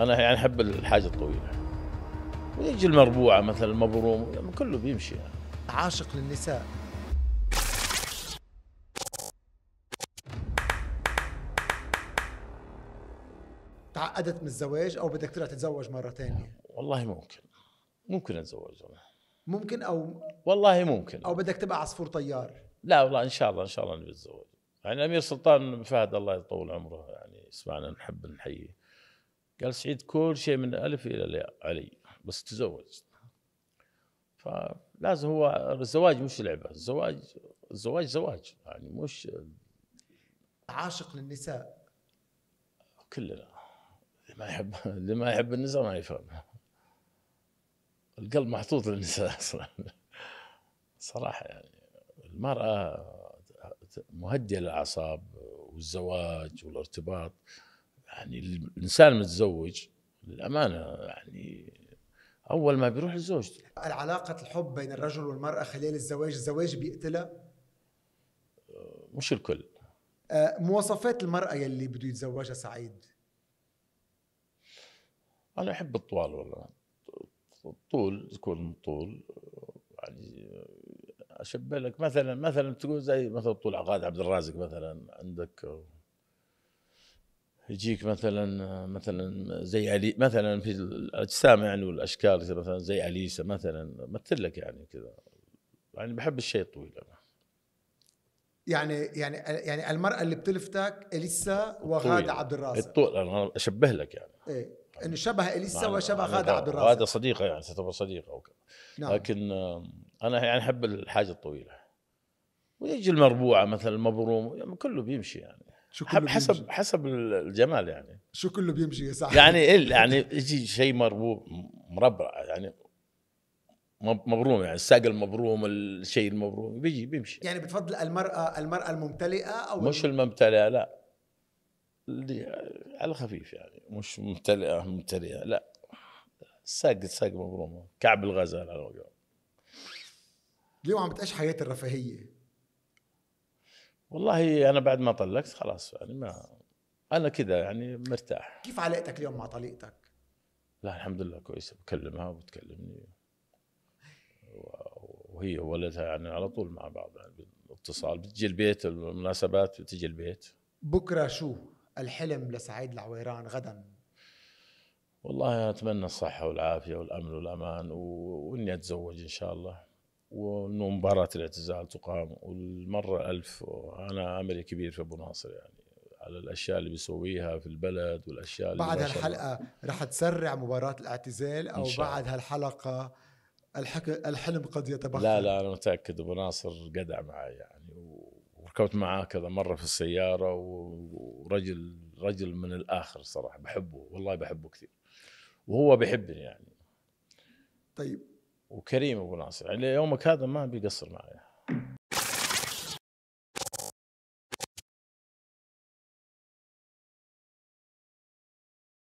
انا يعني احب الحاجه الطويله ويجي المربوعه مثلا المبروم يعني كله بيمشي يعني. عاشق للنساء تعقدت من الزواج او بدك ترجع تتزوج مره ثانيه والله ممكن ممكن اتزوج والله ممكن او والله ممكن او بدك تبقى عصفور طيار لا والله ان شاء الله ان شاء الله اني بتزوج يعني امير سلطان فهد الله يطول عمره يعني سمعنا نحب نحييه قال سعيد كل شيء من الالف الى الياء علي بس تزوج فلازم هو الزواج مش لعبه الزواج الزواج زواج يعني مش عاشق للنساء كلنا اللي ما يحب اللي ما يحب النساء ما يفهم القلب محطوط للنساء اصلا صراحه يعني المراه مهدئه للاعصاب والزواج والارتباط يعني الانسان المتزوج للامانه يعني اول ما بيروح لزوجته العلاقه الحب بين الرجل والمراه خلال الزواج الزواج بيقتلها مش الكل آه، مواصفات المراه يلي بده يتزوجها سعيد انا احب الطوال والله الطول تكون طول يعني اشبه لك مثلا مثلا تقول زي مثلا طول عقاد عبد الرازق مثلا عندك يجيك مثلا مثلا زي علي مثلا في الاجسام يعني والاشكال مثلا زي اليسا مثلا مثل لك يعني كذا يعني بحب الشيء الطويل انا يعني يعني يعني المراه اللي بتلفتك اليسا وغاده عبد الرازق الطول انا اشبه لك يعني ايه انه شبه اليسا نعم، وشبه يعني غاده عبد الرازق غاده صديقه يعني تعتبر صديقه وكذا نعم. لكن انا يعني احب الحاجه الطويله ويجي المربوعه مثلا المبروم يعني كله بيمشي يعني شو كله حسب بيمشي. حسب الجمال يعني شو كله بيمشي يا صاحبي يعني إل إيه، يعني يجي شيء مربوط مربع يعني مبروم يعني الساق المبروم الشيء المبروم بيجي بيمشي يعني بتفضل المرأة المرأة الممتلئة أو مش الممتلئة لا اللي على الخفيف يعني مش ممتلئة ممتلئة لا الساق الساق مبروم كعب الغزال على وجهه اليوم عم بتعيش حياة الرفاهية والله انا بعد ما طلقت خلاص يعني ما انا كذا يعني مرتاح كيف علاقتك اليوم مع طليقتك؟ لا الحمد لله كويسه بكلمها وبتكلمني وهي وولدها يعني على طول مع بعض يعني اتصال بتجي البيت المناسبات بتجي البيت بكره شو الحلم لسعيد العويران غدا؟ والله اتمنى الصحه والعافيه والامن والامان واني اتزوج ان شاء الله وانه مباراه الاعتزال تقام والمره ألف انا عملي كبير في ابو ناصر يعني على الاشياء اللي بيسويها في البلد والاشياء اللي بعد هالحلقه رح تسرع مباراه الاعتزال او بعد هالحلقه الحك... الحلم قد يتبخر لا لا انا متاكد ابو ناصر جدع معي يعني وركبت معاه كذا مره في السياره ورجل رجل من الاخر صراحه بحبه والله بحبه كثير وهو بحبني يعني طيب وكريم ابو ناصر الى يومك هذا ما بيقصر معي